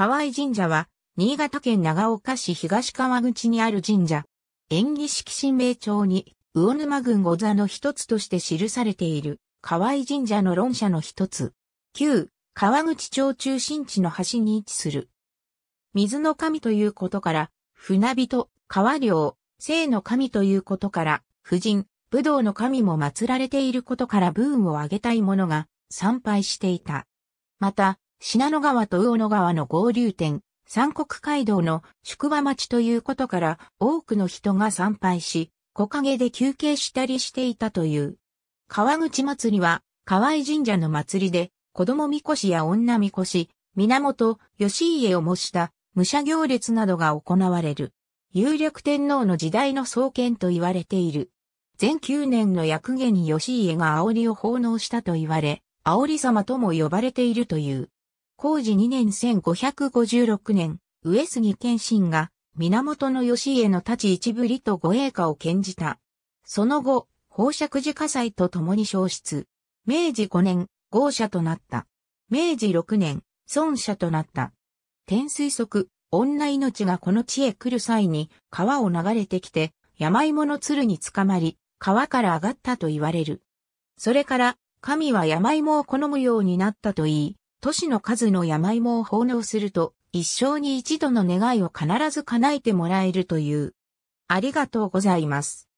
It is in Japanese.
河合神社は、新潟県長岡市東川口にある神社。縁起式神明町に、魚沼郡御座の一つとして記されている、河合神社の論者の一つ。旧、川口町中心地の端に位置する。水の神ということから、船人、川漁、生の神ということから、婦人、武道の神も祀られていることからブーンを上げたい者が参拝していた。また、信濃川と魚野川の合流点、三国街道の宿場町ということから多くの人が参拝し、木陰で休憩したりしていたという。川口祭りは、河合神社の祭りで、子供みこしや女みこし、源義家を模した武者行列などが行われる。有力天皇の時代の創建と言われている。全9年の役下に義家が煽りを奉納したと言われ、煽り様とも呼ばれているという。工事2年1556年、上杉謙信が源義家の立ち一部りと護衛家を献じた。その後、宝釈寺火災と共に消失。明治5年、豪社となった。明治6年、孫社となった。天水則、女命がこの地へ来る際に川を流れてきて、山芋の鶴に捕まり、川から上がったと言われる。それから、神は山芋を好むようになったと言い、都市の数の山芋を奉納すると、一生に一度の願いを必ず叶えてもらえるという。ありがとうございます。